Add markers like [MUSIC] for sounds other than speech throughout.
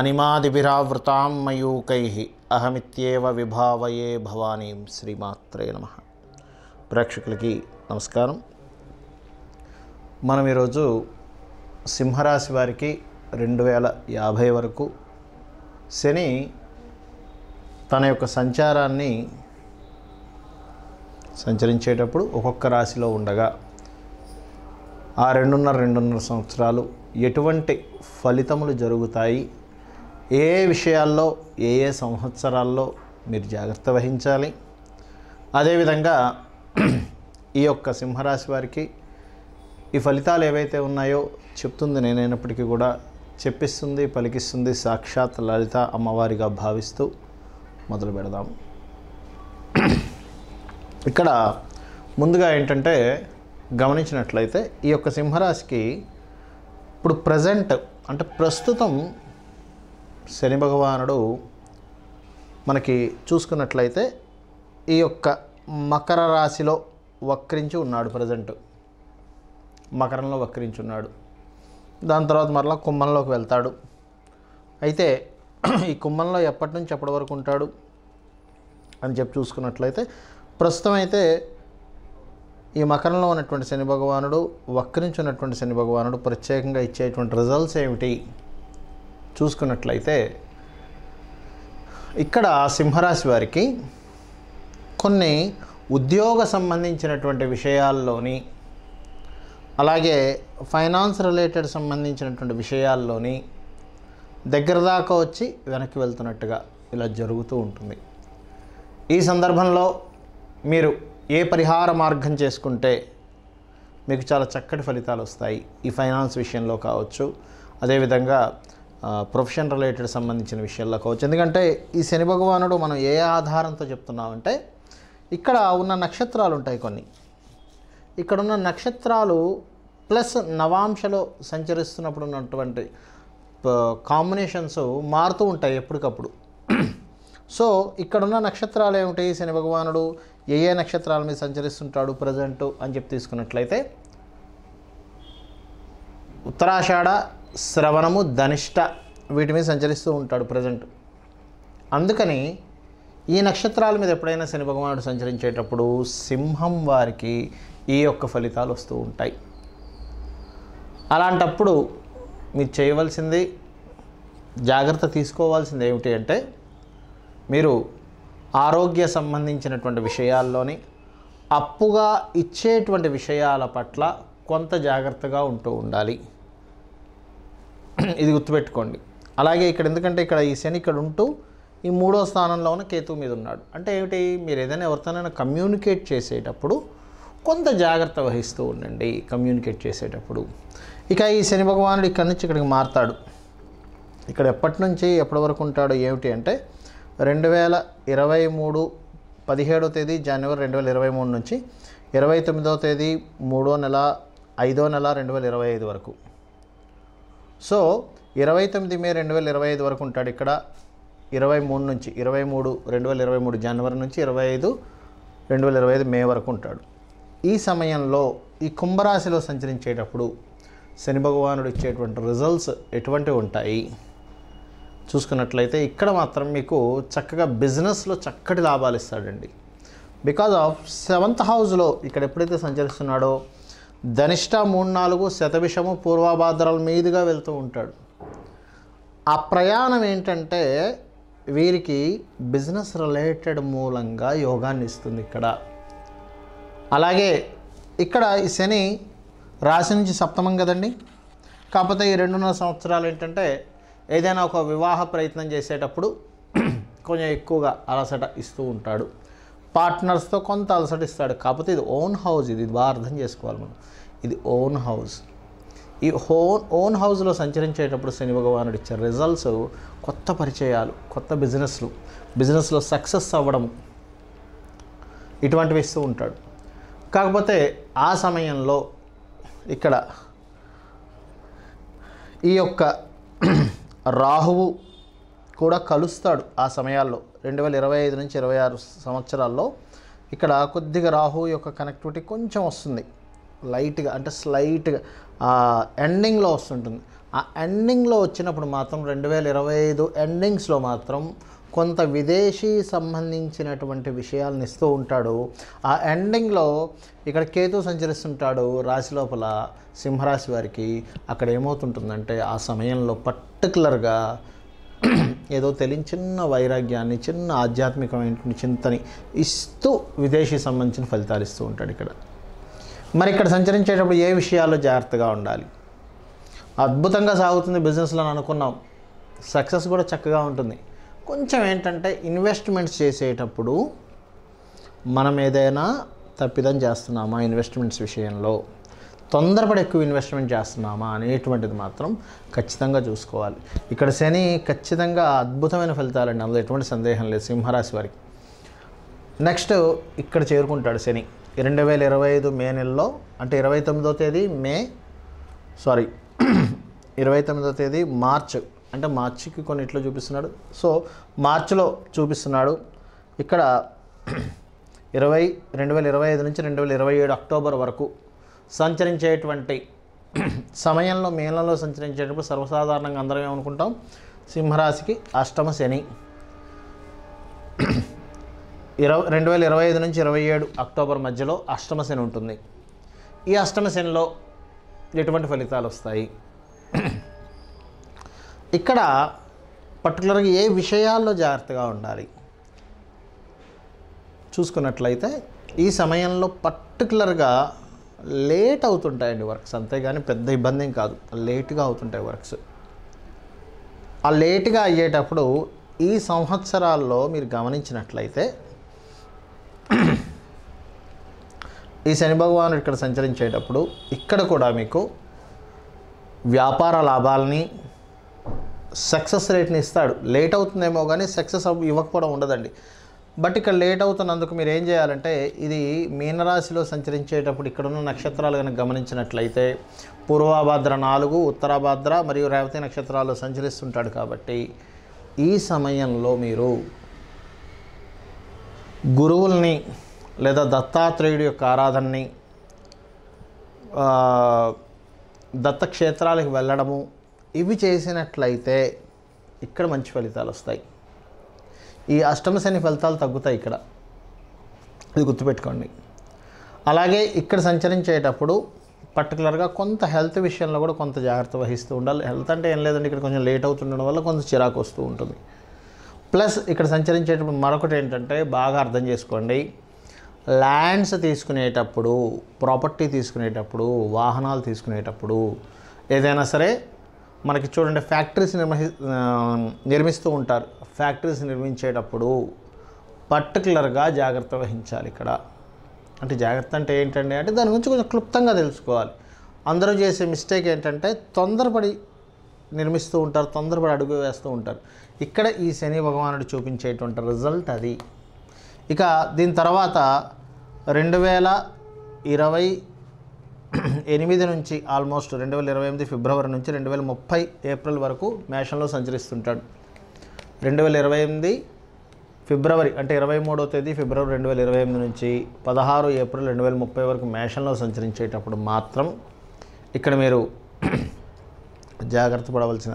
అనిమాదిభిరావృతాం మయూకై అహమిత్యేవ విభావయే భవానీ శ్రీమాత్రే నమ ప్రేక్షకులకి నమస్కారం మనం ఈరోజు సింహరాశి వారికి రెండు వేల యాభై వరకు శని తన యొక్క సంచారాన్ని సంచరించేటప్పుడు ఒక్కొక్క రాశిలో ఉండగా ఆ రెండున్నర రెండున్నర సంవత్సరాలు ఎటువంటి ఫలితములు జరుగుతాయి ఏ విషయాల్లో ఏ ఏ సంవత్సరాల్లో మీరు జాగ్రత్త వహించాలి అదేవిధంగా ఈ యొక్క సింహరాశి వారికి ఈ ఫలితాలు ఏవైతే ఉన్నాయో చెప్తుంది నేనైనప్పటికీ కూడా చెప్పిస్తుంది పలికిస్తుంది సాక్షాత్ లలిత అమ్మవారిగా భావిస్తూ మొదలు పెడదాం ఇక్కడ ముందుగా ఏంటంటే గమనించినట్లయితే ఈ యొక్క సింహరాశికి ఇప్పుడు ప్రజెంట్ అంటే ప్రస్తుతం శని భగవానుడు మనకి చూసుకున్నట్లయితే ఈ యొక్క మకర రాశిలో వక్రించి ఉన్నాడు ప్రజెంట్ మకరంలో వక్రించి ఉన్నాడు దాని తర్వాత మరలా కుంభంలోకి వెళ్తాడు అయితే ఈ కుంభంలో ఎప్పటి నుంచి ఎప్పటి వరకు ఉంటాడు అని చెప్పి చూసుకున్నట్లయితే ప్రస్తుతం అయితే ఈ మకరంలో ఉన్నటువంటి శని భగవానుడు వక్రించి ఉన్నటువంటి శని భగవానుడు ప్రత్యేకంగా ఇచ్చేటువంటి రిజల్ట్స్ ఏమిటి చూసుకున్నట్లయితే ఇక్కడ సింహరాశి వారికి కొన్ని ఉద్యోగ సంబంధించినటువంటి విషయాల్లోని అలాగే ఫైనాన్స్ రిలేటెడ్ సంబంధించినటువంటి విషయాల్లోని దగ్గర దాకా వచ్చి వెనక్కి వెళ్తున్నట్టుగా ఇలా జరుగుతూ ఉంటుంది ఈ సందర్భంలో మీరు ఏ పరిహార మార్గం చేసుకుంటే మీకు చాలా చక్కటి ఫలితాలు వస్తాయి ఈ ఫైనాన్స్ విషయంలో కావచ్చు అదేవిధంగా ప్రొఫెషన్ రిలేటెడ్ సంబంధించిన విషయాల్లో కావచ్చు ఎందుకంటే ఈ శని భగవానుడు మనం ఏ ఆధారంతో చెప్తున్నామంటే ఇక్కడ ఉన్న నక్షత్రాలు ఉంటాయి కొన్ని ఇక్కడున్న నక్షత్రాలు ప్లస్ నవాంశలో సంచరిస్తున్నప్పుడు ఉన్నటువంటి కాంబినేషన్స్ మారుతూ ఉంటాయి ఎప్పటికప్పుడు సో ఇక్కడున్న నక్షత్రాలు ఏమిటి శని భగవానుడు ఏ ఏ నక్షత్రాల మీద సంచరిస్తుంటాడు ప్రజెంటు అని చెప్పి తీసుకున్నట్లయితే ఉత్తరాషాఢ శ్రవణము ధనిష్ట వీటి మీద సంచరిస్తూ ఉంటాడు ప్రజెంట్ అందుకని ఈ నక్షత్రాల మీద ఎప్పుడైనా శని భగవానుడు సంచరించేటప్పుడు సింహం వారికి ఈ యొక్క ఫలితాలు వస్తూ ఉంటాయి అలాంటప్పుడు మీరు చేయవలసింది జాగ్రత్త తీసుకోవాల్సింది ఏమిటి అంటే మీరు ఆరోగ్య సంబంధించినటువంటి విషయాల్లోని అప్పుగా ఇచ్చేటువంటి విషయాల పట్ల కొంత జాగ్రత్తగా ఉంటూ ఉండాలి ఇది గుర్తుపెట్టుకోండి అలాగే ఇక్కడ ఎందుకంటే ఇక్కడ ఈ శని ఇక్కడ ఉంటూ ఈ మూడో స్థానంలో ఉన్న కేతు మీద ఉన్నాడు అంటే ఏమిటి మీరు ఏదైనా ఎవరితోనైనా కమ్యూనికేట్ చేసేటప్పుడు కొంత జాగ్రత్త వహిస్తూ ఉండండి కమ్యూనికేట్ చేసేటప్పుడు ఇక ఈ శని భగవానుడు ఇక్కడ నుంచి ఇక్కడికి మారుతాడు ఇక్కడ ఎప్పటి నుంచి ఎప్పటి వరకు ఉంటాడో ఏమిటి అంటే రెండు వేల ఇరవై మూడు పదిహేడో తేదీ జనవరి రెండు వేల ఇరవై మూడు నుంచి ఇరవై తొమ్మిదో తేదీ మూడో నెల ఐదో నెల రెండు వేల ఇరవై ఐదు వరకు సో ఇరవై తొమ్మిది మే రెండు వేల ఇరవై ఐదు వరకు ఉంటాడు ఇక్కడ ఇరవై మూడు నుంచి ఇరవై మూడు రెండు వేల ఇరవై మూడు జనవరి నుంచి ఇరవై ఐదు రెండు వేల ఇరవై ఐదు మే వరకు ఉంటాడు ఈ సమయంలో ఈ కుంభరాశిలో సంచరించేటప్పుడు శని భగవానుడు ఇచ్చేటువంటి రిజల్ట్స్ ఎటువంటివి ఉంటాయి చూసుకున్నట్లయితే ఇక్కడ మాత్రం మీకు చక్కగా బిజినెస్లో చక్కటి లాభాలు ఇస్తాడండి బికాజ్ ఆఫ్ సెవెంత్ హౌస్లో ఇక్కడ ఎప్పుడైతే సంచరిస్తున్నాడో ధనిష్ట మూడు నాలుగు శతభిషము పూర్వాభాద్రాల మీదుగా వెళ్తూ ఉంటాడు ఆ ప్రయాణం ఏంటంటే వీరికి బిజినెస్ రిలేటెడ్ మూలంగా యోగాన్ని ఇస్తుంది ఇక్కడ అలాగే ఇక్కడ ఈ శని రాశి నుంచి సప్తమం కదండి కాకపోతే ఈ రెండున్నర సంవత్సరాలు ఏంటంటే ఏదైనా ఒక వివాహ ప్రయత్నం చేసేటప్పుడు కొంచెం ఎక్కువగా అలసట ఇస్తూ ఉంటాడు పార్ట్నర్స్తో కొంత అలసట ఇస్తాడు కాకపోతే ఇది ఓన్ హౌస్ ఇది బాగా అర్థం చేసుకోవాలి మనం ఇది ఓన్ హౌస్ ఈ హోన్ ఓన్ హౌస్లో సంచరించేటప్పుడు శని భగవానుడు ఇచ్చే రిజల్ట్స్ కొత్త పరిచయాలు కొత్త బిజినెస్లు బిజినెస్లో సక్సెస్ అవ్వడం ఇటువంటివి ఇస్తూ ఉంటాడు కాకపోతే ఆ సమయంలో ఇక్కడ ఈ యొక్క [CLEARS THROAT] రాహువు కూడా కలుస్తాడు ఆ సమయాల్లో రెండు వేల ఇరవై ఐదు నుంచి ఇరవై ఆరు సంవత్సరాల్లో ఇక్కడ కొద్దిగా రాహు యొక్క కనెక్టివిటీ కొంచెం వస్తుంది లైట్గా అంటే స్లైట్గా ఎండింగ్లో వస్తుంటుంది ఆ ఎండింగ్లో వచ్చినప్పుడు మాత్రం రెండు వేల ఇరవై ఐదు ఎండింగ్స్లో మాత్రం కొంత విదేశీ సంబంధించినటువంటి విషయాలను ఇస్తూ ఉంటాడు ఆ ఎండింగ్లో ఇక్కడ కేతు సంచరిస్తుంటాడు రాశి లోపల సింహరాశి వారికి అక్కడ ఏమవుతుంటుందంటే ఆ సమయంలో పర్టికులర్గా ఏదో తెలియని చిన్న వైరాగ్యాన్ని చిన్న ఆధ్యాత్మికమైన చింతని ఇస్తూ విదేశీ సంబంధించిన ఫలితాలు ఇస్తూ ఉంటాడు ఇక్కడ మరి ఇక్కడ సంచరించేటప్పుడు ఏ విషయాల్లో జాగ్రత్తగా ఉండాలి అద్భుతంగా సాగుతుంది బిజినెస్లో అనుకున్నాం సక్సెస్ కూడా చక్కగా ఉంటుంది కొంచెం ఏంటంటే ఇన్వెస్ట్మెంట్స్ చేసేటప్పుడు మనం ఏదైనా తప్పిదం చేస్తున్నామా ఇన్వెస్ట్మెంట్స్ విషయంలో తొందరపడి ఎక్కువ ఇన్వెస్ట్మెంట్ చేస్తున్నామా అనేటువంటిది మాత్రం ఖచ్చితంగా చూసుకోవాలి ఇక్కడ శని ఖచ్చితంగా అద్భుతమైన ఫలితాలండి అందులో ఎటువంటి సందేహం లేదు సింహరాశి వారికి నెక్స్ట్ ఇక్కడ చేరుకుంటాడు శని రెండు వేల ఇరవై ఐదు మే నెలలో అంటే ఇరవై తొమ్మిదో తేదీ మే సారీ [CLEARS THROAT] ఇరవై తొమ్మిదో తేదీ మార్చ్ అంటే మార్చికి కొన్ని ఇట్లా చూపిస్తున్నాడు సో మార్చిలో చూపిస్తున్నాడు ఇక్కడ [CLEARS THROAT] ఇరవై రెండు వేల ఇరవై ఐదు నుంచి రెండు వేల ఇరవై ఏడు అక్టోబర్ వరకు సంచరించేటువంటి సమయంలో మేళంలో సంచరించేటప్పుడు సర్వసాధారణంగా అందరం ఏమనుకుంటాం సింహరాశికి అష్టమ శని ఇరవై రెండు వేల ఇరవై ఐదు నుంచి ఇరవై ఏడు అక్టోబర్ మధ్యలో అష్టమ శని ఉంటుంది ఈ అష్టమ శనిలో ఎటువంటి ఫలితాలు వస్తాయి ఇక్కడ పర్టికులర్గా ఏ విషయాల్లో జాగ్రత్తగా ఉండాలి చూసుకున్నట్లయితే ఈ సమయంలో పర్టికులర్గా లేట్ అవుతుంటాయండి వర్క్స్ అంతేగాని పెద్ద ఇబ్బంది ఏం కాదు లేట్గా అవుతుంటాయి వర్క్స్ ఆ లేట్గా అయ్యేటప్పుడు ఈ సంవత్సరాల్లో మీరు గమనించినట్లయితే ఈ శని భగవాను ఇక్కడ సంచరించేటప్పుడు ఇక్కడ కూడా మీకు వ్యాపార లాభాలని సక్సెస్ రేట్ని ఇస్తాడు లేట్ అవుతుందేమో కానీ సక్సెస్ ఇవ్వకపోవడం ఉండదండి బట్ ఇక్కడ లేట్ అవుతున్నందుకు మీరు ఏం చేయాలంటే ఇది మీనరాశిలో సంచరించేటప్పుడు ఇక్కడున్న నక్షత్రాలు కనుక గమనించినట్లయితే పూర్వాభాద్ర నాలుగు ఉత్తరాభాద్ర మరియు రేవతి నక్షత్రాలు సంచరిస్తుంటాడు కాబట్టి ఈ సమయంలో మీరు గురువుల్ని లేదా దత్తాత్రేయుడి యొక్క ఆరాధనని దత్తక్షేత్రాలకు వెళ్ళడము ఇవి చేసినట్లయితే ఇక్కడ మంచి ఫలితాలు వస్తాయి ఈ అష్టమ శని ఫలితాలు తగ్గుతాయి ఇక్కడ ఇది గుర్తుపెట్టుకోండి అలాగే ఇక్కడ సంచరించేటప్పుడు పర్టికులర్గా కొంత హెల్త్ విషయంలో కూడా కొంత జాగ్రత్త వహిస్తూ ఉండాలి హెల్త్ అంటే ఏం లేదండి ఇక్కడ కొంచెం లేట్ అవుతుండడం వల్ల కొంత చిరాకు వస్తూ ఉంటుంది ప్లస్ ఇక్కడ సంచరించేటప్పుడు మరొకటి ఏంటంటే బాగా అర్థం చేసుకోండి ల్యాండ్స్ తీసుకునేటప్పుడు ప్రాపర్టీ తీసుకునేటప్పుడు వాహనాలు తీసుకునేటప్పుడు ఏదైనా సరే మనకి చూడండి ఫ్యాక్టరీస్ నిర్మహి నిర్మిస్తూ ఉంటారు ఫ్యాక్టరీస్ నిర్మించేటప్పుడు పర్టికులర్గా జాగ్రత్త వహించాలి ఇక్కడ అంటే జాగ్రత్త అంటే ఏంటండి అంటే దాని గురించి కొంచెం క్లుప్తంగా తెలుసుకోవాలి అందరూ చేసే మిస్టేక్ ఏంటంటే తొందరపడి నిర్మిస్తూ ఉంటారు తొందరపడి అడుగు వేస్తూ ఉంటారు ఇక్కడ ఈ శని భగవానుడు చూపించేటువంటి రిజల్ట్ అది ఇక దీని తర్వాత రెండు వేల ఇరవై ఎనిమిది నుంచి ఆల్మోస్ట్ రెండు వేల ఇరవై ఎనిమిది ఫిబ్రవరి నుంచి రెండు వేల ముప్పై ఏప్రిల్ వరకు మేషంలో సంచరిస్తుంటాడు రెండు వేల ఇరవై ఎనిమిది ఫిబ్రవరి అంటే ఇరవై మూడో తేదీ ఫిబ్రవరి రెండు వేల ఇరవై ఎనిమిది నుంచి పదహారు ఏప్రిల్ రెండు వేల ముప్పై వరకు మేషంలో సంచరించేటప్పుడు మాత్రం ఇక్కడ మీరు [CLEARS THROAT] జాగ్రత్త పడవలసిన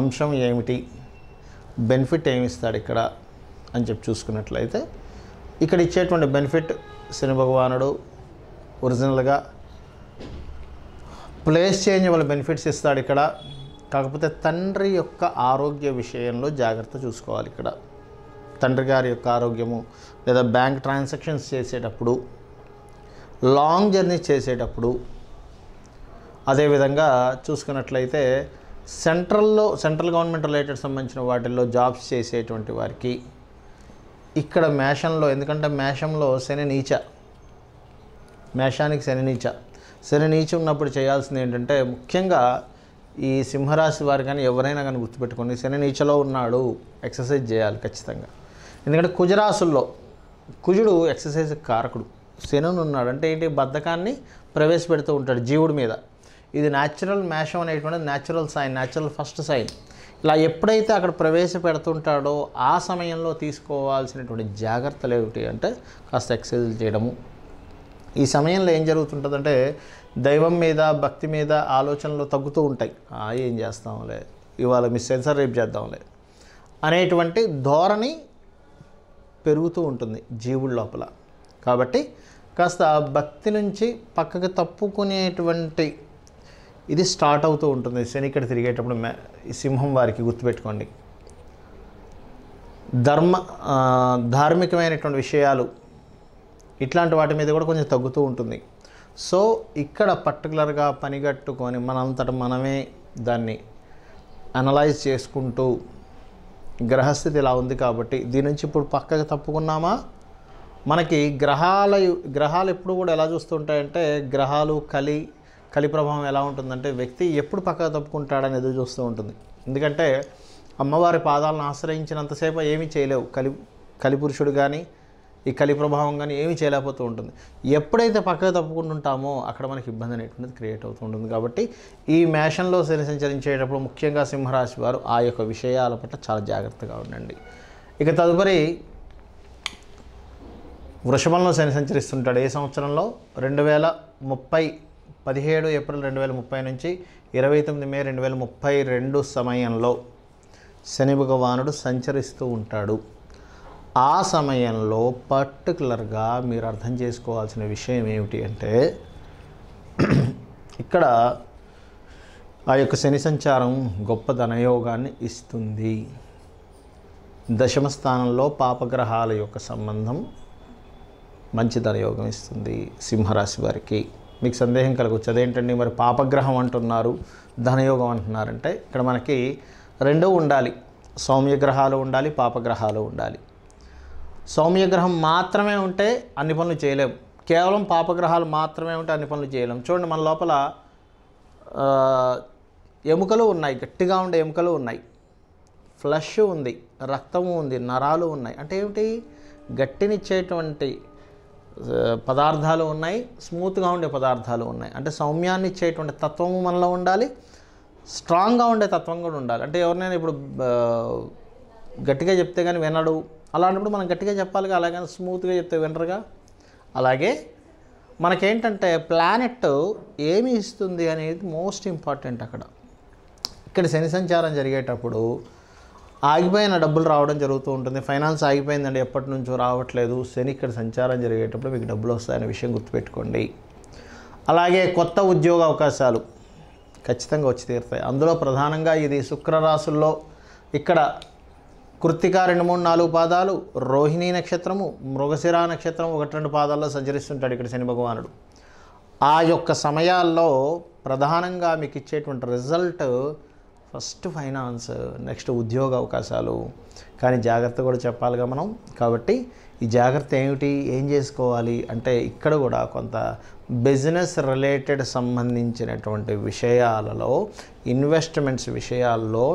అంశం ఏమిటి బెనిఫిట్ ఏమిస్తాడు ఇక్కడ అని చెప్పి చూసుకున్నట్లయితే ఇక్కడ ఇచ్చేటువంటి బెనిఫిట్ శని భగవానుడు ఒరిజినల్గా ప్లేస్ చేంజ్ వల్ల బెనిఫిట్స్ ఇస్తాడు ఇక్కడ కాకపోతే తండ్రి యొక్క ఆరోగ్య విషయంలో జాగ్రత్త చూసుకోవాలి ఇక్కడ తండ్రి గారి యొక్క ఆరోగ్యము లేదా బ్యాంక్ ట్రాన్సాక్షన్స్ చేసేటప్పుడు లాంగ్ జర్నీ చేసేటప్పుడు అదేవిధంగా చూసుకున్నట్లయితే సెంట్రల్లో సెంట్రల్ గవర్నమెంట్ రిలేటెడ్ సంబంధించిన వాటిల్లో జాబ్స్ చేసేటువంటి వారికి ఇక్కడ మేషంలో ఎందుకంటే మేషంలో శని నీచ మేషానికి శని నీచ సరే నీచి ఉన్నప్పుడు చేయాల్సింది ఏంటంటే ముఖ్యంగా ఈ సింహరాశి వారు కానీ ఎవరైనా కానీ గుర్తుపెట్టుకోండి శని నీచలో ఉన్నాడు ఎక్సర్సైజ్ చేయాలి ఖచ్చితంగా ఎందుకంటే కుజరాశుల్లో కుజుడు ఎక్సర్సైజ్ కారకుడు శనుని ఉన్నాడు అంటే ఏంటి బద్ధకాన్ని ప్రవేశపెడుతూ ఉంటాడు జీవుడి మీద ఇది న్యాచురల్ మేషం అనేటువంటి natural sign natural first sign ఇలా ఎప్పుడైతే అక్కడ ప్రవేశపెడుతుంటాడో ఆ సమయంలో తీసుకోవాల్సినటువంటి జాగ్రత్తలు ఏమిటి అంటే కాస్త ఎక్సర్సైజ్ చేయడము ఈ సమయంలో ఏం జరుగుతుంటుందంటే దైవం మీద భక్తి మీద ఆలోచనలు తగ్గుతూ ఉంటాయి ఏం చేస్తాంలే ఇవాళ మిస్ సెన్సర్ రేపు చేద్దాంలే అనేటువంటి ధోరణి పెరుగుతూ ఉంటుంది జీవుల లోపల కాబట్టి కాస్త భక్తి నుంచి పక్కకు తప్పుకునేటువంటి ఇది స్టార్ట్ అవుతూ ఉంటుంది శని ఇక్కడ తిరిగేటప్పుడు మే సింహం వారికి గుర్తుపెట్టుకోండి ధర్మ ధార్మికమైనటువంటి విషయాలు ఇట్లాంటి వాటి మీద కూడా కొంచెం తగ్గుతూ ఉంటుంది సో ఇక్కడ పర్టికులర్గా పనిగట్టుకొని మనంతట మనమే దాన్ని అనలైజ్ చేసుకుంటూ గ్రహస్థితి ఇలా ఉంది కాబట్టి దీని నుంచి ఇప్పుడు పక్కకు తప్పుకున్నామా మనకి గ్రహాల గ్రహాలు ఎప్పుడు కూడా ఎలా చూస్తుంటాయంటే గ్రహాలు కలి కలి ప్రభావం ఎలా ఉంటుందంటే వ్యక్తి ఎప్పుడు పక్కకు తప్పుకుంటాడని ఎదురు చూస్తూ ఉంటుంది ఎందుకంటే అమ్మవారి పాదాలను ఆశ్రయించినంతసేపు ఏమీ చేయలేవు కలి కలిపురుషుడు కానీ ఈ కలి ప్రభావం కానీ ఏమీ చేయలేకపోతూ ఉంటుంది ఎప్పుడైతే పక్కకు తప్పుకుంటుంటామో అక్కడ మనకి ఇబ్బంది అనేటువంటిది క్రియేట్ అవుతూ ఉంటుంది కాబట్టి ఈ మేషంలో శని సంచరించేటప్పుడు ముఖ్యంగా సింహరాశి వారు ఆ యొక్క విషయాల పట్ల చాలా జాగ్రత్తగా ఉండండి ఇక తదుపరి వృషభంలో శని సంచరిస్తుంటాడు ఏ సంవత్సరంలో రెండు వేల ముప్పై పదిహేడు ఏప్రిల్ రెండు వేల ముప్పై నుంచి ఇరవై తొమ్మిది మే రెండు వేల ముప్పై రెండు సమయంలో శని భగవానుడు సంచరిస్తూ ఉంటాడు ఆ సమయంలో పర్టికులర్గా మీరు అర్థం చేసుకోవాల్సిన విషయం ఏమిటి అంటే ఇక్కడ ఆ యొక్క శని సంచారం గొప్ప ధనయోగాన్ని ఇస్తుంది దశమ స్థానంలో పాపగ్రహాల యొక్క సంబంధం మంచి ధనయోగం ఇస్తుంది సింహరాశి వారికి మీకు సందేహం కలగవచ్చు అదేంటండి మరి పాపగ్రహం అంటున్నారు ధనయోగం అంటున్నారంటే ఇక్కడ మనకి రెండూ ఉండాలి సౌమ్యగ్రహాలు ఉండాలి పాపగ్రహాలు ఉండాలి సౌమ్యగ్రహం మాత్రమే ఉంటే అన్ని పనులు చేయలేం కేవలం పాపగ్రహాలు మాత్రమే ఉంటే అన్ని పనులు చేయలేం చూడండి మన లోపల ఎముకలు ఉన్నాయి గట్టిగా ఉండే ఎముకలు ఉన్నాయి ఫ్లష్ ఉంది రక్తము ఉంది నరాలు ఉన్నాయి అంటే ఏమిటి గట్టినిచ్చేటువంటి పదార్థాలు ఉన్నాయి స్మూత్గా ఉండే పదార్థాలు ఉన్నాయి అంటే సౌమ్యాన్ని ఇచ్చేటువంటి తత్వము మనలో ఉండాలి స్ట్రాంగ్గా ఉండే తత్వం కూడా ఉండాలి అంటే ఎవరినైనా ఇప్పుడు గట్టిగా చెప్తే కానీ వినడు అలాంటప్పుడు మనం గట్టిగా చెప్పాలిగా అలాగని స్మూత్గా చెప్తే వినరుగా అలాగే మనకేంటంటే ప్లానెట్ ఏమి ఇస్తుంది అనేది మోస్ట్ ఇంపార్టెంట్ అక్కడ ఇక్కడ శని సంచారం జరిగేటప్పుడు ఆగిపోయిన డబ్బులు రావడం జరుగుతూ ఉంటుంది ఫైనాన్స్ ఆగిపోయిందండి ఎప్పటి నుంచో రావట్లేదు శని ఇక్కడ సంచారం జరిగేటప్పుడు మీకు డబ్బులు వస్తాయనే విషయం గుర్తుపెట్టుకోండి అలాగే కొత్త ఉద్యోగ అవకాశాలు ఖచ్చితంగా వచ్చి తీరుతాయి అందులో ప్రధానంగా ఇది శుక్రరాశుల్లో ఇక్కడ కృత్తిక రెండు మూడు నాలుగు పాదాలు రోహిణీ నక్షత్రము మృగశిర నక్షత్రం ఒకటి రెండు పాదాల్లో సంచరిస్తుంటాడు ఇక్కడ శని భగవానుడు ఆ యొక్క సమయాల్లో ప్రధానంగా మీకు ఇచ్చేటువంటి రిజల్ట్ ఫస్ట్ ఫైనాన్స్ నెక్స్ట్ ఉద్యోగ అవకాశాలు కానీ జాగ్రత్త కూడా చెప్పాలిగా మనం కాబట్టి ఈ జాగ్రత్త ఏమిటి ఏం చేసుకోవాలి అంటే ఇక్కడ కూడా కొంత బిజినెస్ రిలేటెడ్ సంబంధించినటువంటి విషయాలలో ఇన్వెస్ట్మెంట్స్ విషయాల్లో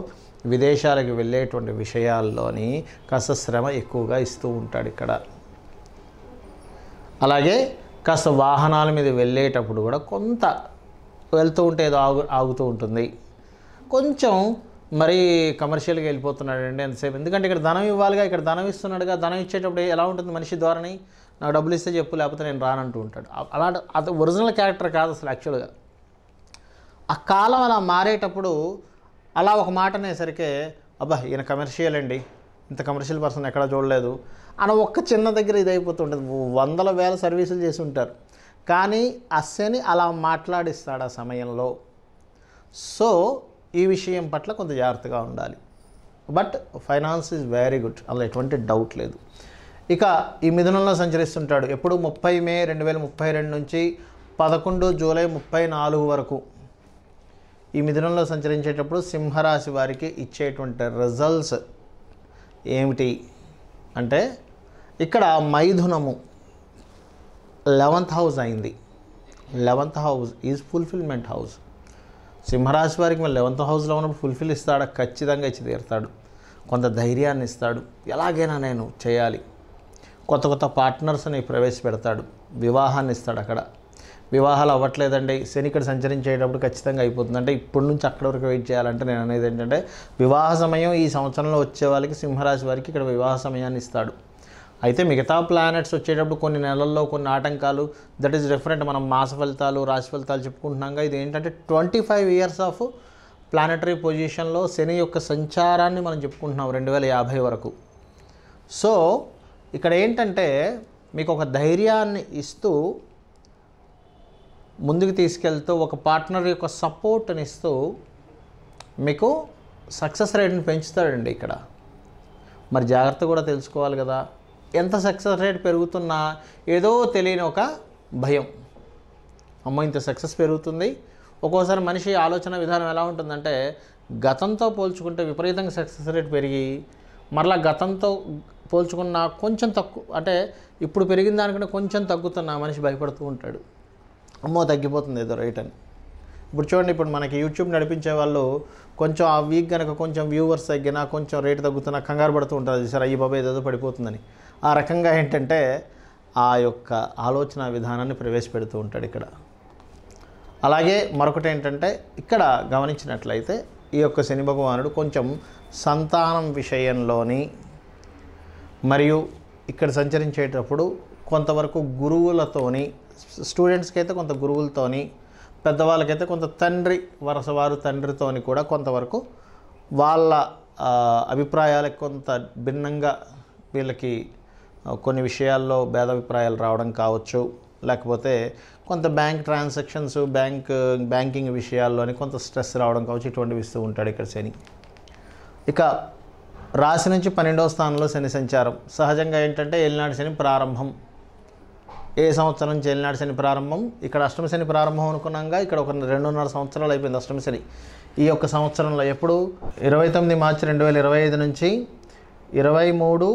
విదేశాలకు వెళ్ళేటువంటి విషయాల్లోని కాస్త శ్రమ ఎక్కువగా ఇస్తూ ఉంటాడు ఇక్కడ అలాగే కాస్త వాహనాల మీద వెళ్ళేటప్పుడు కూడా కొంత వెళ్తూ ఉంటే ఏదో ఆగు ఆగుతూ ఉంటుంది కొంచెం మరీ కమర్షియల్గా వెళ్ళిపోతున్నాడు అండి ఎంతసేపు ఎందుకంటే ఇక్కడ ధనం ఇవ్వాలిగా ఇక్కడ ధనం ఇస్తున్నాడుగా ధనం ఇచ్చేటప్పుడు ఎలా ఉంటుంది మనిషి ద్వారానే నాకు డబ్బులు ఇస్తే చెప్పు లేకపోతే నేను రానంటూ ఉంటాడు అలాంటి అది ఒరిజినల్ క్యారెక్టర్ కాదు అసలు యాక్చువల్గా ఆ కాలం అలా మారేటప్పుడు అలా ఒక మాట అనేసరికి అబ్బా ఈయన కమర్షియల్ అండి ఇంత కమర్షియల్ పర్సన్ ఎక్కడ చూడలేదు అని ఒక్క చిన్న దగ్గర ఇది అయిపోతుంటుంది వందల వేల సర్వీసులు చేసి ఉంటారు కానీ అస్సని అలా మాట్లాడిస్తాడు ఆ సమయంలో సో ఈ విషయం పట్ల కొంత జాగ్రత్తగా ఉండాలి but finance is very good అందులో ఎటువంటి డౌట్ లేదు ఇక ఈ మిథునంలో సంచరిస్తుంటాడు ఎప్పుడు ముప్పై మే రెండు వేల ముప్పై రెండు నుంచి పదకొండు జూలై ముప్పై నాలుగు వరకు ఈ మిథునంలో సంచరించేటప్పుడు సింహరాశి వారికి ఇచ్చేటువంటి రిజల్ట్స్ ఏమిటి అంటే ఇక్కడ మైథునము లెవెంత్ హౌస్ అయింది eleventh house is fulfilment house సింహరాశి వారికి మేము లెవెంత్ హౌస్లో ఉన్నప్పుడు ఫుల్ఫిల్ ఇస్తాడు ఖచ్చితంగా ఇచ్చి తీరుతాడు కొంత ధైర్యాన్ని ఇస్తాడు ఎలాగైనా నేను చేయాలి కొత్త కొత్త పార్ట్నర్స్ని ప్రవేశపెడతాడు వివాహాన్ని ఇస్తాడు అక్కడ వివాహాలు అవ్వట్లేదండి శని ఇక్కడ సంచరించేటప్పుడు ఖచ్చితంగా అయిపోతుంది అంటే ఇప్పటి నుంచి అక్కడ వరకు వెయిట్ చేయాలంటే నేను అనేది ఏంటంటే వివాహ సమయం ఈ సంవత్సరంలో వచ్చే వాళ్ళకి సింహరాశి వారికి ఇక్కడ వివాహ సమయాన్ని ఇస్తాడు అయితే మిగతా ప్లానెట్స్ వచ్చేటప్పుడు కొన్ని నెలల్లో కొన్ని ఆటంకాలు దట్ ఈస్ డిఫరెంట్ మనం మాస ఫలితాలు రాశి ఫలితాలు చెప్పుకుంటున్నాగా ఇది ఏంటంటే twenty five years of planetary పొజిషన్లో శని యొక్క సంచారాన్ని మనం చెప్పుకుంటున్నాం రెండు వేల యాభై వరకు సో ఇక్కడ ఏంటంటే మీకు ఒక ధైర్యాన్ని ఇస్తూ ముందుకు తీసుకెళ్తూ ఒక పార్ట్నర్ యొక్క సపోర్ట్ని ఇస్తూ మీకు సక్సెస్ రేట్ని పెంచుతాడండి ఇక్కడ మరి జాగ్రత్త కూడా తెలుసుకోవాలి కదా ఎంత సక్సెస్ రేట్ పెరుగుతున్నా ఏదో తెలియని ఒక భయం అమ్మ ఇంత సక్సెస్ పెరుగుతుంది ఒక్కోసారి మనిషి ఆలోచన విధానం ఎలా ఉంటుందంటే గతంతో పోల్చుకుంటే విపరీతంగా సక్సెస్ రేట్ పెరిగి మరలా గతంతో పోల్చుకున్న కొంచెం తక్కువ అంటే ఇప్పుడు పెరిగిన దానికంటే కొంచెం తగ్గుతున్న మనిషి భయపడుతూ ఉంటాడు అమ్మో తగ్గిపోతుంది ఏదో రేట్ అని ఇప్పుడు చూడండి ఇప్పుడు మనకి యూట్యూబ్ నడిపించే వాళ్ళు కొంచెం ఆ వీక్ కనుక కొంచెం వ్యూవర్స్ తగ్గినా కొంచెం రేటు తగ్గుతున్నా కంగారు పడుతూ ఉంటుంది సరే ఈ బాబా ఏదో పడిపోతుందని ఆ రకంగా ఏంటంటే ఆ యొక్క ఆలోచన విధానాన్ని ప్రవేశపెడుతూ ఉంటాడు ఇక్కడ అలాగే మరొకటి ఏంటంటే ఇక్కడ గమనించినట్లయితే ఈ యొక్క శని భగవానుడు కొంచెం సంతానం విషయంలోని మరియు ఇక్కడ సంచరించేటప్పుడు కొంతవరకు గురువులతోని స్టూడెంట్స్కి అయితే కొంత గురువులతోని పెద్దవాళ్ళకైతే కొంత తండ్రి వరసవారు తండ్రితోని కూడా కొంతవరకు వాళ్ళ అభిప్రాయాలకు కొంత భిన్నంగా వీళ్ళకి కొన్ని విషయాల్లో భేదాభిప్రాయాలు రావడం కావచ్చు లేకపోతే కొంత బ్యాంక్ ట్రాన్సాక్షన్స్ బ్యాంక్ బ్యాంకింగ్ విషయాల్లోని కొంత స్ట్రెస్ రావడం కావచ్చు ఇటువంటివి ఇస్తూ ఉంటాడు ఇక్కడ శని ఇక రాశి నుంచి పన్నెండవ స్థానంలో శని సంచారం సహజంగా ఏంటంటే ఏలినాడు శని ప్రారంభం ఏ సంవత్సరం చెల్లినాడు శని ప్రారంభం ఇక్కడ అష్టమ శని ప్రారంభం అనుకున్నాగా ఇక్కడ ఒక రెండున్నర సంవత్సరాలు అయిపోయింది అష్టమ శని ఈ యొక్క సంవత్సరంలో ఎప్పుడు ఇరవై తొమ్మిది మార్చి రెండు వేల ఇరవై ఐదు నుంచి ఇరవై మూడు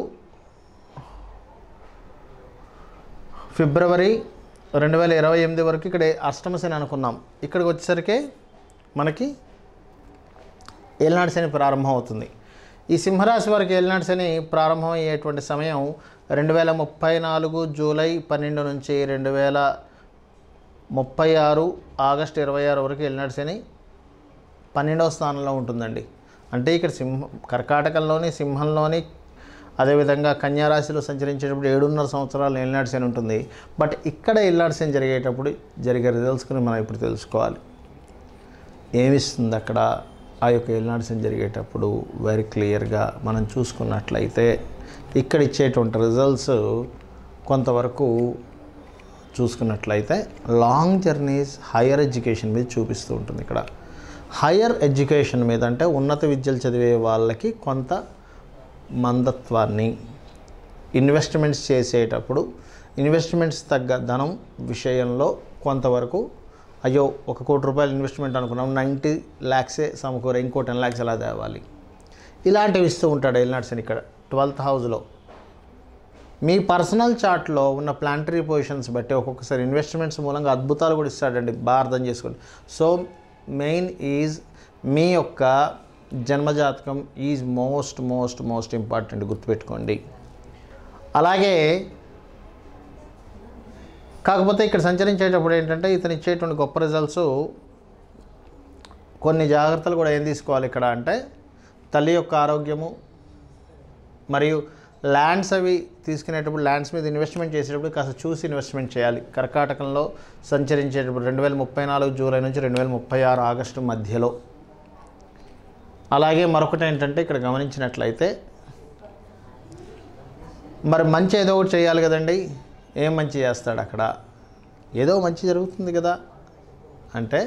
ఫిబ్రవరి రెండు వేల ఇరవై ఎనిమిది వరకు ఇక్కడ అష్టమ శని అనుకున్నాం ఇక్కడికి వచ్చేసరికి మనకి ఏలినాడు శని ప్రారంభం అవుతుంది ఈ సింహరాశి వారికి ఏలినాడు శని ప్రారంభమయ్యేటువంటి సమయం రెండు వేల ముప్పై నాలుగు జూలై పన్నెండు నుంచి రెండు వేల ముప్పై ఆరు ఆగస్టు ఇరవై ఆరు వరకు వెళ్ళినాడు శని పన్నెండవ స్థానంలో ఉంటుందండి అంటే ఇక్కడ సింహ కర్కాటకంలోని సింహంలోని అదేవిధంగా కన్యారాశిలో సంచరించేటప్పుడు ఏడున్నర సంవత్సరాలు ఏళ్ళనాటి శని ఉంటుంది బట్ ఇక్కడ ఏళ్ళనాటి శని జరిగేటప్పుడు జరిగే రిజల్ట్స్ని మనం ఇప్పుడు తెలుసుకోవాలి ఏమిస్తుంది అక్కడ ఆ యొక్క ఎల్నాడిసన్ జరిగేటప్పుడు వెరీ క్లియర్గా మనం చూసుకున్నట్లయితే ఇక్కడ ఇచ్చేటువంటి రిజల్ట్స్ కొంతవరకు చూసుకున్నట్లయితే లాంగ్ జర్నీస్ హైయర్ ఎడ్యుకేషన్ మీద చూపిస్తూ ఉంటుంది ఇక్కడ హైయర్ ఎడ్యుకేషన్ మీద అంటే ఉన్నత విద్యలు చదివే వాళ్ళకి కొంత మందత్వాన్ని ఇన్వెస్ట్మెంట్స్ చేసేటప్పుడు ఇన్వెస్ట్మెంట్స్ తగ్గ ధనం విషయంలో కొంతవరకు అయ్యో ఒక కోటి రూపాయలు ఇన్వెస్ట్మెంట్ అనుకున్నాం నైంటీ ల్యాక్సే సమకూర ఇంకో టెన్ ల్యాక్స్ ఎలా తేవాలి ఇలాంటివి ఇస్తూ ఉంటాడు ఎల్నాట్సన్ ఇక్కడ ట్వెల్త్ హౌస్లో మీ పర్సనల్ చార్ట్లో ఉన్న ప్లాంటరీ పొజిషన్స్ బట్టి ఒక్కొక్కసారి ఇన్వెస్ట్మెంట్స్ మూలంగా అద్భుతాలు కూడా ఇస్తాడండి బాగా అర్థం చేసుకోండి సో మెయిన్ ఈజ్ మీ యొక్క జన్మజాతకం is most most most important గుర్తుపెట్టుకోండి అలాగే కాకపోతే ఇక్కడ సంచరించేటప్పుడు ఏంటంటే ఇతను ఇచ్చేటువంటి గొప్ప రిజల్ట్స్ కొన్ని జాగ్రత్తలు కూడా ఏం తీసుకోవాలి ఇక్కడ అంటే తల్లి యొక్క ఆరోగ్యము మరియు ల్యాండ్స్ అవి తీసుకునేటప్పుడు ల్యాండ్స్ మీద ఇన్వెస్ట్మెంట్ చేసేటప్పుడు కాస్త చూసి ఇన్వెస్ట్మెంట్ చేయాలి కర్కాటకంలో సంచరించేటప్పుడు రెండు వేల ముప్పై నాలుగు జూలై నుంచి రెండు వేల ముప్పై ఆరు ఆగస్టు మధ్యలో అలాగే మరొకటి ఏంటంటే ఇక్కడ గమనించినట్లయితే మరి మంచి ఏదో ఒకటి చేయాలి కదండి ఏం మంచి చేస్తాడు అక్కడ ఏదో మంచి జరుగుతుంది కదా అంటే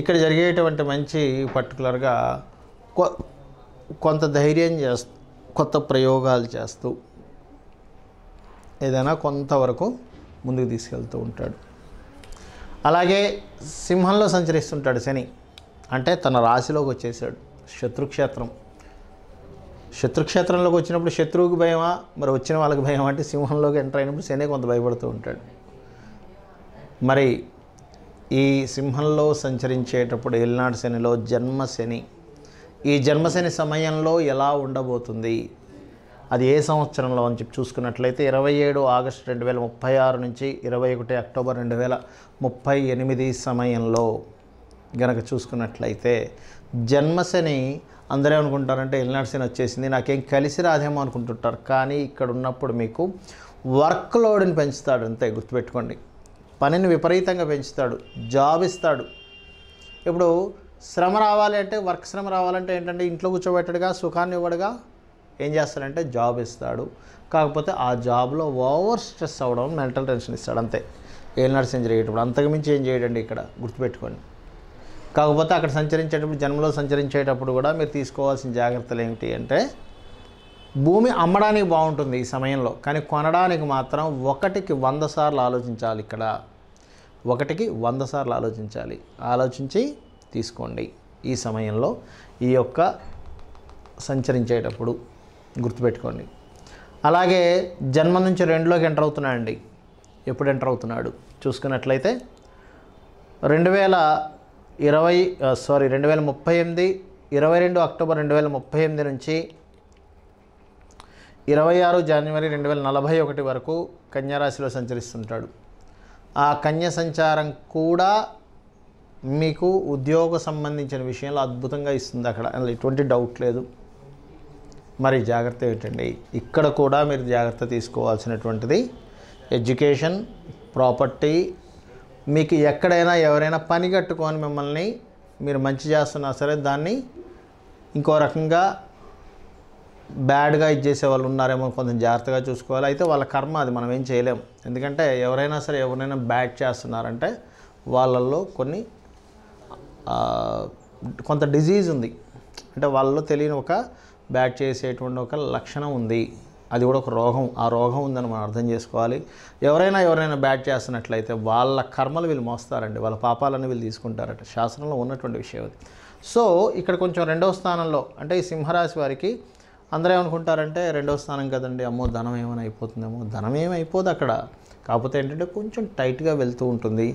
ఇక్కడ జరిగేటువంటి మంచి పర్టికులర్గా కొంత ధైర్యం చేస్తూ కొత్త ప్రయోగాలు చేస్తూ ఏదైనా కొంతవరకు ముందుకు తీసుకెళ్తూ ఉంటాడు అలాగే సింహంలో సంచరిస్తుంటాడు శని అంటే తన రాశిలోకి వచ్చేసాడు శత్రుక్షేత్రం శత్రుక్షేత్రంలోకి వచ్చినప్పుడు శత్రువుకి భయమా మరి వచ్చిన వాళ్ళకి భయమా అంటే సింహంలోకి ఎంటర్ అయినప్పుడు శనే కొంత భయపడుతూ ఉంటాడు మరి ఈ సింహంలో సంచరించేటప్పుడు ఎల్నాడు శనిలో జన్మశని ఈ జన్మశని సమయంలో ఎలా ఉండబోతుంది అది ఏ సంవత్సరంలో అని చెప్పి చూసుకున్నట్లయితే ఇరవై ఏడు ఆగస్టు రెండు వేల ముప్పై ఆరు నుంచి ఇరవై ఒకటి అక్టోబర్ రెండు వేల ముప్పై ఎనిమిది సమయంలో గనక చూసుకున్నట్లయితే జన్మశని అందరూ అనుకుంటారంటే ఎల్నాడు శని వచ్చేసింది నాకేం కలిసి రాదేమో అనుకుంటుంటారు కానీ ఇక్కడ ఉన్నప్పుడు మీకు వర్క్ లోడ్ని పెంచుతాడు అంతే గుర్తుపెట్టుకోండి పనిని విపరీతంగా పెంచుతాడు జాబ్ ఇస్తాడు ఇప్పుడు శ్రమ రావాలి అంటే వర్క్ శ్రమ రావాలంటే ఏంటంటే ఇంట్లో కూర్చోబెట్టడుగా సుఖాన్ని ఇవ్వడుగా ఏం చేస్తాడంటే జాబ్ ఇస్తాడు కాకపోతే ఆ జాబ్లో ఓవర్ స్ట్రెస్ అవ్వడం మెంటల్ టెన్షన్ ఇస్తాడు అంతే ఏ నర్సింగ్ చేయటప్పుడు అంతకుమించి ఏం చేయడండి ఇక్కడ గుర్తుపెట్టుకోండి కాకపోతే అక్కడ సంచరించేటప్పుడు జన్మలో సంచరించేటప్పుడు కూడా మీరు తీసుకోవాల్సిన జాగ్రత్తలు ఏమిటి అంటే భూమి అమ్మడానికి బాగుంటుంది ఈ సమయంలో కానీ కొనడానికి మాత్రం ఒకటికి వంద సార్లు ఆలోచించాలి ఇక్కడ ఒకటికి వంద సార్లు ఆలోచించాలి ఆలోచించి తీసుకోండి ఈ సమయంలో ఈ యొక్క సంచరించేటప్పుడు గుర్తుపెట్టుకోండి అలాగే జన్మ నుంచి రెండులోకి ఎంటర్ అవుతున్నాడండి ఎప్పుడు ఎంటర్ అవుతున్నాడు చూసుకున్నట్లయితే రెండు వేల ఇరవై సారీ రెండు వేల ముప్పై ఎనిమిది ఇరవై రెండు అక్టోబర్ రెండు వేల ముప్పై ఎనిమిది నుంచి ఇరవై ఆరు జనవరి రెండు వేల నలభై ఒకటి వరకు కన్యారాశిలో సంచరిస్తుంటాడు ఆ కన్య సంచారం కూడా మీకు ఉద్యోగ సంబంధించిన విషయంలో అద్భుతంగా ఇస్తుంది అక్కడ ఎటువంటి డౌట్ లేదు మరి జాగ్రత్త ఏంటండి ఇక్కడ కూడా మీరు జాగ్రత్త తీసుకోవాల్సినటువంటిది ఎడ్యుకేషన్ ప్రాపర్టీ మీకు ఎక్కడైనా ఎవరైనా పని కట్టుకొని మిమ్మల్ని మీరు మంచి చేస్తున్నా సరే దాన్ని ఇంకో రకంగా బ్యాడ్గా ఇచ్చేసే వాళ్ళు ఉన్నారేమో కొంచెం జాగ్రత్తగా చూసుకోవాలి అయితే వాళ్ళ కర్మ అది మనం ఏం చేయలేం ఎందుకంటే ఎవరైనా సరే ఎవరైనా బ్యాడ్ చేస్తున్నారంటే వాళ్ళల్లో కొన్ని కొంత డిజీజ్ ఉంది అంటే వాళ్ళలో తెలియని ఒక బ్యాడ్ చేసేటువంటి ఒక లక్షణం ఉంది అది కూడా ఒక రోగం ఆ రోగం ఉందని మనం అర్థం చేసుకోవాలి ఎవరైనా ఎవరైనా బ్యాట్ చేస్తున్నట్లయితే వాళ్ళ కర్మలు వీళ్ళు మోస్తారండి వాళ్ళ పాపాలను వీళ్ళు తీసుకుంటారట శాసనంలో ఉన్నటువంటి విషయం అది సో ఇక్కడ కొంచెం రెండవ స్థానంలో అంటే ఈ సింహరాశి వారికి అందరూ ఏమనుకుంటారంటే రెండవ స్థానం కదండి అమ్మో ధనం ఏమైనా అయిపోతుందేమో ధనం ఏమైపోదు అక్కడ కాకపోతే ఏంటంటే కొంచెం టైట్గా వెళ్తూ ఉంటుంది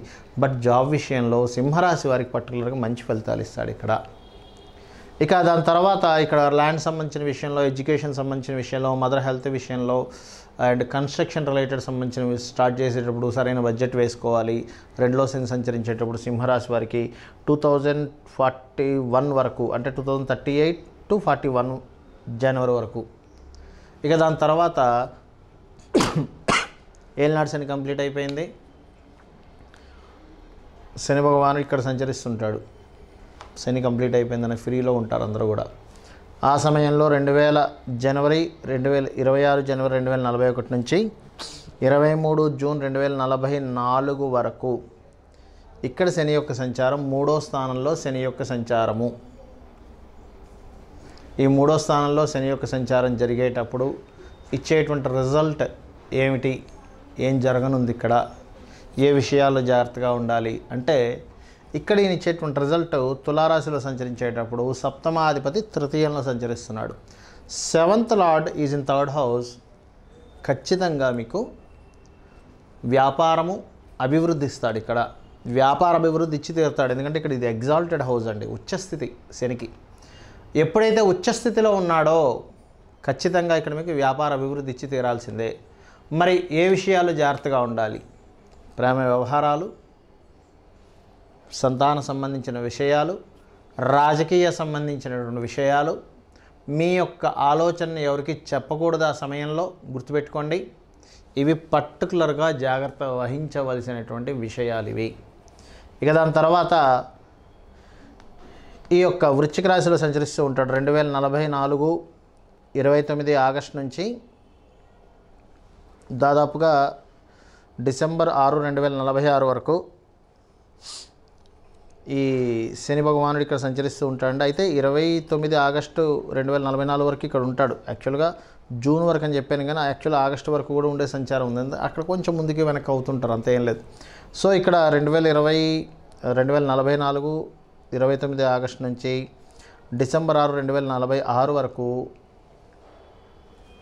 బట్ జాబ్ విషయంలో సింహరాశి వారికి పర్టికులర్గా మంచి ఫలితాలు ఇస్తాడు ఇక్కడ ఇక దాని తర్వాత ఇక్కడ ల్యాండ్ సంబంధించిన విషయంలో ఎడ్యుకేషన్ సంబంధించిన విషయంలో మదర్ హెల్త్ విషయంలో అండ్ కన్స్ట్రక్షన్ రిలేటెడ్ సంబంధించినవి స్టార్ట్ చేసేటప్పుడు సరైన బడ్జెట్ వేసుకోవాలి రెండో శని సంచరించేటప్పుడు సింహరాశి వారికి టూ థౌజండ్ ఫార్టీ వన్ వరకు అంటే two thousand thirty eight to forty one జనవరి వరకు ఇక దాని తర్వాత [COUGHS] ఏలినాడు శని కంప్లీట్ అయిపోయింది శని భగవాను ఇక్కడ సంచరిస్తుంటాడు శని కంప్లీట్ అయిపోయిందని ఫ్రీలో ఉంటారు అందరూ కూడా ఆ సమయంలో రెండు వేల జనవరి రెండు వేల ఇరవై ఆరు జనవరి రెండు వేల నలభై ఒకటి నుంచి ఇరవై మూడు జూన్ రెండు వేల నలభై నాలుగు వరకు ఇక్కడ శని యొక్క సంచారం మూడో స్థానంలో శని యొక్క సంచారము ఈ మూడో స్థానంలో శని యొక్క సంచారం జరిగేటప్పుడు ఇచ్చేటువంటి రిజల్ట్ ఏమిటి ఏం జరగనుంది ఇక్కడ ఏ విషయాల్లో జాగ్రత్తగా ఉండాలి అంటే ఇక్కడ ఈయన ఇచ్చేటువంటి రిజల్ట్ తులారాశిలో సంచరించేటప్పుడు సప్తమాధిపతి తృతీయంలో సంచరిస్తున్నాడు seventh lord is in third house ఖచ్చితంగా మీకు వ్యాపారము అభివృద్ధి ఇస్తాడు ఇక్కడ వ్యాపార అభివృద్ధి ఇచ్చి తీరుతాడు ఎందుకంటే ఇక్కడ ఇది ఎగ్జాల్టెడ్ హౌస్ అండి ఉచ్చస్థితి శనికి ఎప్పుడైతే ఉచ్చస్థితిలో ఉన్నాడో ఖచ్చితంగా ఇక్కడ మీకు వ్యాపార అభివృద్ధి ఇచ్చి తీరాల్సిందే మరి ఏ విషయాలు జాగ్రత్తగా ఉండాలి ప్రేమ వ్యవహారాలు సంతాన సంబంధించిన విషయాలు రాజకీయ సంబంధించినటువంటి విషయాలు మీ యొక్క ఆలోచన ఎవరికి చెప్పకూడదు ఆ సమయంలో గుర్తుపెట్టుకోండి ఇవి పర్టికులర్గా జాగ్రత్త వహించవలసినటువంటి విషయాలు ఇవి ఇక దాని తర్వాత ఈ యొక్క వృశ్చిక రాశిలో సంచరిస్తూ ఉంటాడు రెండు వేల నలభై నాలుగు ఇరవై తొమ్మిది ఆగస్టు నుంచి దాదాపుగా డిసెంబర్ ఆరు రెండు వేల నలభై ఆరు వరకు ఈ శని భగవానుడు ఇక్కడ సంచరిస్తూ ఉంటాడు అయితే ఇరవై తొమ్మిది ఆగస్టు రెండు వేల నలభై నాలుగు వరకు ఇక్కడ ఉంటాడు యాక్చువల్గా జూన్ వరకు అని చెప్పాను కానీ యాక్చువల్ ఆగస్టు వరకు కూడా ఉండే సంచారం ఉంది అక్కడ కొంచెం ముందుకి వెనక్కి అవుతుంటారు అంతేం లేదు సో ఇక్కడ రెండు వేల ఇరవై రెండు వేల నలభై నాలుగు ఇరవై తొమ్మిది ఆగస్టు నుంచి డిసెంబర్ ఆరు రెండు వేల నలభై ఆరు వరకు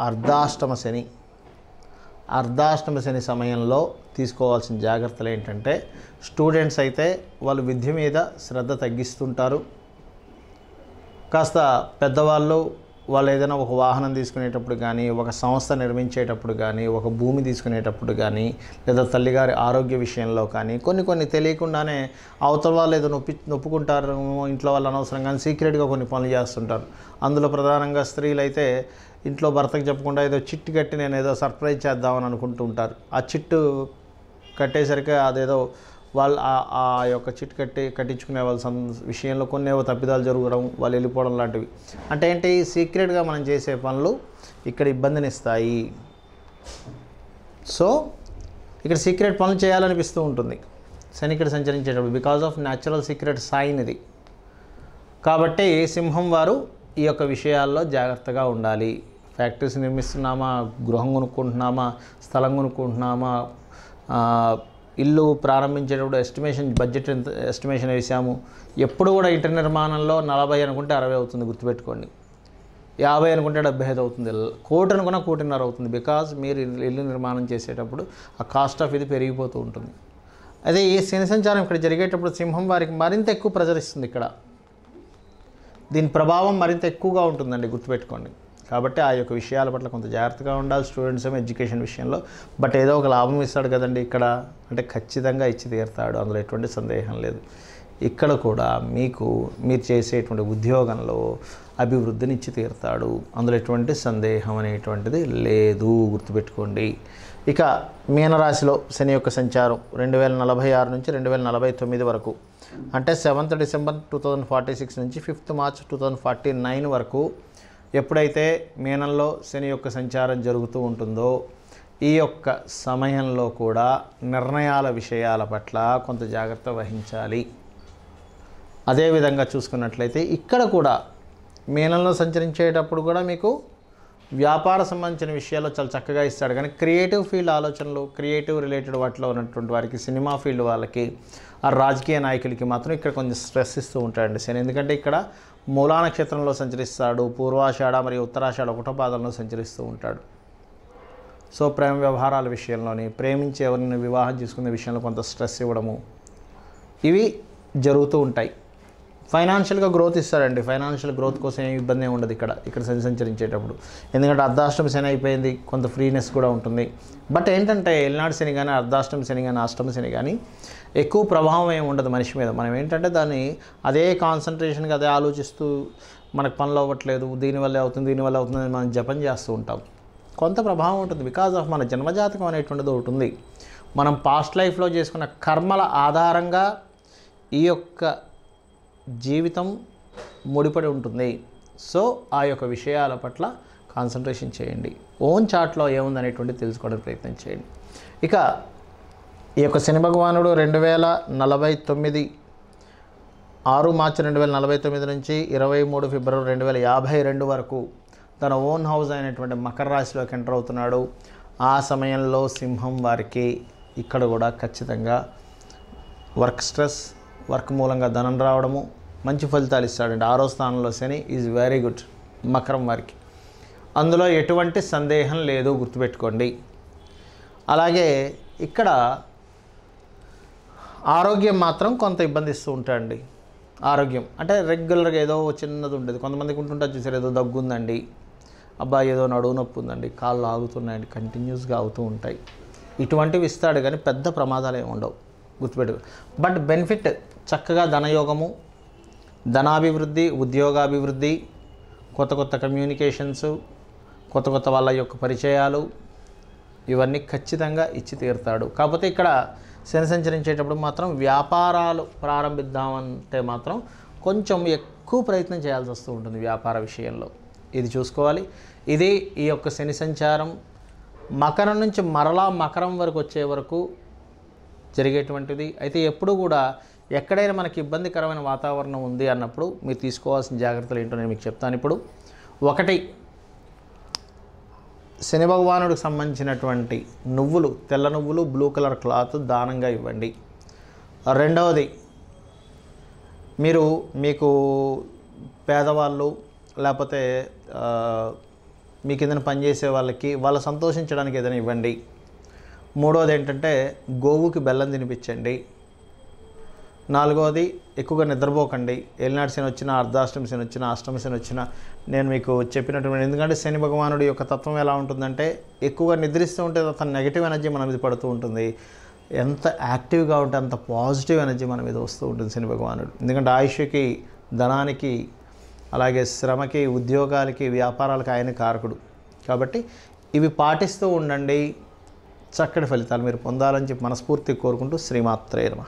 అర్ధాష్టమ శని అర్ధాష్టమ శని సమయంలో తీసుకోవాల్సిన జాగ్రత్తలు ఏంటంటే స్టూడెంట్స్ అయితే వాళ్ళు విద్య మీద శ్రద్ధ తగ్గిస్తుంటారు కాస్త పెద్దవాళ్ళు వాళ్ళు ఏదైనా ఒక వాహనం తీసుకునేటప్పుడు కానీ ఒక సంస్థ నిర్మించేటప్పుడు కానీ ఒక భూమి తీసుకునేటప్పుడు కానీ లేదా తల్లిగారి ఆరోగ్య విషయంలో కానీ కొన్ని కొన్ని తెలియకుండానే అవతల వాళ్ళు ఏదో నొప్పి నొప్పుకుంటారు ఇంట్లో వాళ్ళు అనవసరం కానీ సీక్రెట్గా కొన్ని పనులు చేస్తుంటారు అందులో ప్రధానంగా స్త్రీలు అయితే ఇంట్లో భర్తకు చెప్పకుండా ఏదో చిట్టు కట్టి నేను ఏదో సర్ప్రైజ్ చేద్దామని అనుకుంటుంటారు ఆ చిట్టు కట్టేసరికి అదేదో వాళ్ళు ఆ యొక్క చిట్ కట్టి కట్టించుకునే వాళ్ళ విషయంలో కొన్ని ఏవో తప్పిదాలు జరగడం వాళ్ళు వెళ్ళిపోవడం లాంటివి అంటే ఏంటి సీక్రెట్గా మనం చేసే పనులు ఇక్కడ ఇబ్బందినిస్తాయి సో ఇక్కడ సీక్రెట్ పనులు చేయాలనిపిస్తూ ఉంటుంది శని ఇక్కడ సంచరించేటప్పుడు because of natural secret sign ఇది కాబట్టి సింహం వారు ఈ యొక్క విషయాల్లో జాగ్రత్తగా ఉండాలి ఫ్యాక్టరీస్ నిర్మిస్తున్నామా గృహం కొనుక్కుంటున్నామా స్థలం కొనుక్కుంటున్నామా ఇల్లు ప్రారంభించేటప్పుడు ఎస్టిమేషన్ బడ్జెట్ ఎంత ఎస్టిమేషన్ వేసాము ఎప్పుడు కూడా ఇంటి నిర్మాణంలో నలభై అనుకుంటే అరవై అవుతుంది గుర్తుపెట్టుకోండి యాభై అనుకుంటే డెబ్బై ఐదు అవుతుంది కోటి అనుకున్న కోటిన్నర అవుతుంది బికాజ్ మీరు ఇల్లు నిర్మాణం చేసేటప్పుడు ఆ కాస్ట్ ఆఫ్ ఇది పెరిగిపోతూ ఉంటుంది అదే ఈ శని సంచారం ఇక్కడ జరిగేటప్పుడు సింహం వారికి మరింత ఎక్కువ ప్రజరిస్తుంది ఇస్తుంది ఇక్కడ దీని ప్రభావం మరింత ఎక్కువగా ఉంటుందండి గుర్తుపెట్టుకోండి కాబట్టి ఆ యొక్క విషయాల పట్ల కొంత జాగ్రత్తగా ఉండాలి స్టూడెంట్స్ ఏమో ఎడ్యుకేషన్ విషయంలో బట్ ఏదో ఒక లాభం ఇస్తాడు కదండి ఇక్కడ అంటే ఖచ్చితంగా ఇచ్చి తీరుతాడు అందులో ఎటువంటి సందేహం లేదు ఇక్కడ కూడా మీకు మీరు చేసేటువంటి ఉద్యోగంలో అభివృద్ధిని ఇచ్చి తీరుతాడు అందులో ఎటువంటి సందేహం అనేటువంటిది లేదు గుర్తుపెట్టుకోండి ఇక మీనరాశిలో శని యొక్క సంచారం రెండు వేల నలభై ఆరు నుంచి రెండు వేల నలభై తొమ్మిది వరకు అంటే seventh December two thousand forty six నుంచి fifth March two thousand forty nine వరకు ఎప్పుడైతే మీనంలో శని యొక్క సంచారం జరుగుతూ ఉంటుందో ఈ యొక్క సమయంలో కూడా నిర్ణయాల విషయాల పట్ల కొంత జాగ్రత్త వహించాలి అదేవిధంగా చూసుకున్నట్లయితే ఇక్కడ కూడా మీనంలో సంచరించేటప్పుడు కూడా మీకు వ్యాపార సంబంధించిన విషయాల్లో చాలా చక్కగా ఇస్తాడు కానీ క్రియేటివ్ ఫీల్డ్ ఆలోచనలు క్రియేటివ్ రిలేటెడ్ వాటిలో ఉన్నటువంటి వారికి సినిమా ఫీల్డ్ వాళ్ళకి ఆ రాజకీయ నాయకులకి మాత్రం ఇక్కడ కొంచెం స్ట్రెస్ ఇస్తూ ఉంటాడండి శని ఎందుకంటే ఇక్కడ మూలా నక్షత్రంలో సంచరిస్తాడు పూర్వాషాఢ మరియు ఉత్తరాషాఢ ఒకటో సంచరిస్తూ ఉంటాడు సో ప్రేమ వ్యవహారాల విషయంలోని ప్రేమించి ఎవరిని వివాహం చేసుకునే విషయంలో కొంత స్ట్రెస్ ఇవ్వడము ఇవి జరుగుతూ ఉంటాయి ఫైనాన్షియల్గా గ్రోత్ ఇస్తారండి ఫైనాన్షియల్ గ్రోత్ కోసం ఏమి ఇబ్బంది ఉండదు ఇక్కడ ఇక్కడ శని సంచరించేటప్పుడు ఎందుకంటే అర్ధాష్టమ శని అయిపోయింది కొంత ఫ్రీనెస్ కూడా ఉంటుంది బట్ ఏంటంటే ఎల్నాడు శని కానీ అర్ధాష్టమ శని కానీ అష్టమ శని కానీ ఎక్కువ ప్రభావం ఏమి ఉండదు మనిషి మీద మనం ఏంటంటే దాన్ని అదే కాన్సన్ట్రేషన్గా అదే ఆలోచిస్తూ మనకు పనులు అవ్వట్లేదు దీనివల్ల అవుతుంది దీనివల్ల అవుతుంది మనం జపం చేస్తూ ఉంటాం కొంత ప్రభావం ఉంటుంది బికాజ్ ఆఫ్ మన జన్మజాతకం అనేటువంటిది ఒకటి ఉంది మనం పాస్ట్ లైఫ్లో చేసుకున్న కర్మల ఆధారంగా ఈ యొక్క జీవితం ముడిపడి ఉంటుంది సో ఆ యొక్క విషయాల పట్ల కాన్సన్ట్రేషన్ చేయండి ఓన్ చార్ట్లో ఏముందనేటువంటి తెలుసుకోవడానికి ప్రయత్నం చేయండి ఇక ఈ యొక్క శని భగవానుడు రెండు వేల నలభై తొమ్మిది ఆరు మార్చి రెండు వేల నలభై తొమ్మిది నుంచి ఇరవై మూడు ఫిబ్రవరి రెండు వేల యాభై రెండు వరకు తన ఓన్ హౌస్ అయినటువంటి మకర రాశిలోకి ఎంటర్ అవుతున్నాడు ఆ సమయంలో సింహం వారికి ఇక్కడ కూడా ఖచ్చితంగా వర్క్ స్ట్రెస్ వర్క్ మూలంగా ధనం రావడము మంచి ఫలితాలు ఇస్తాడండి ఆరో స్థానంలో శని ఈజ్ వెరీ గుడ్ మకరం వారికి అందులో ఎటువంటి సందేహం లేదు గుర్తుపెట్టుకోండి అలాగే ఇక్కడ ఆరోగ్యం మాత్రం కొంత ఇబ్బంది ఇస్తూ ఉంటాయండి ఆరోగ్యం అంటే రెగ్యులర్గా ఏదో చిన్నది ఉండేది కొంతమందికి ఉంటుంటారు చూసారు ఏదో దగ్గు ఉందండి అబ్బాయి ఏదో నడువు నొప్పి ఉందండి కాళ్ళు ఆగుతున్నాయండి కంటిన్యూస్గా అవుతూ ఉంటాయి ఇటువంటివి ఇస్తాడు కానీ పెద్ద ప్రమాదాలు ఏమి ఉండవు గుర్తుపెట్టు బట్ బెనిఫిట్ చక్కగా ధనయోగము ధనాభివృద్ధి ఉద్యోగాభివృద్ధి కొత్త కొత్త కమ్యూనికేషన్స్ కొత్త కొత్త వాళ్ళ యొక్క పరిచయాలు ఇవన్నీ ఖచ్చితంగా ఇచ్చి తీరుతాడు కాకపోతే ఇక్కడ శని సంచరించేటప్పుడు మాత్రం వ్యాపారాలు ప్రారంభిద్దామంటే మాత్రం కొంచెం ఎక్కువ ప్రయత్నం చేయాల్సి వస్తూ ఉంటుంది వ్యాపార విషయంలో ఇది చూసుకోవాలి ఇది ఈ యొక్క శని సంచారం మకరం నుంచి మరలా మకరం వరకు వచ్చే వరకు జరిగేటువంటిది అయితే ఎప్పుడు కూడా ఎక్కడైనా మనకి ఇబ్బందికరమైన వాతావరణం ఉంది అన్నప్పుడు మీరు తీసుకోవాల్సిన జాగ్రత్తలు ఏంటో నేను మీకు చెప్తాను ఇప్పుడు ఒకటి శని భగవానుడికి సంబంధించినటువంటి నువ్వులు తెల్ల నువ్వులు బ్లూ కలర్ క్లాత్ దానంగా ఇవ్వండి రెండవది మీరు మీకు పేదవాళ్ళు లేకపోతే మీకు ఏదైనా పనిచేసే వాళ్ళకి వాళ్ళు సంతోషించడానికి ఏదైనా ఇవ్వండి మూడోది ఏంటంటే గోవుకి బెల్లం తినిపించండి నాలుగోది ఎక్కువగా నిద్రపోకండి ఎల్నాడు శని వచ్చిన అర్ధాష్టమ శని వచ్చిన అష్టమ శని వచ్చిన నేను మీకు చెప్పినటువంటి ఎందుకంటే శని భగవానుడి యొక్క తత్వం ఎలా ఉంటుందంటే ఎక్కువగా నిద్రిస్తూ ఉంటే అతని నెగిటివ్ ఎనర్జీ మన మీద పడుతూ ఉంటుంది ఎంత యాక్టివ్గా ఉంటే అంత పాజిటివ్ ఎనర్జీ మన మీద వస్తూ ఉంటుంది శని భగవానుడు ఎందుకంటే ఆయుష్కి ధనానికి అలాగే శ్రమకి ఉద్యోగాలకి వ్యాపారాలకి ఆయన కారకుడు కాబట్టి ఇవి పాటిస్తూ ఉండండి చక్కటి ఫలితాలు మీరు పొందాలని చెప్పి మనస్ఫూర్తి కోరుకుంటూ శ్రీమాత్రే నమ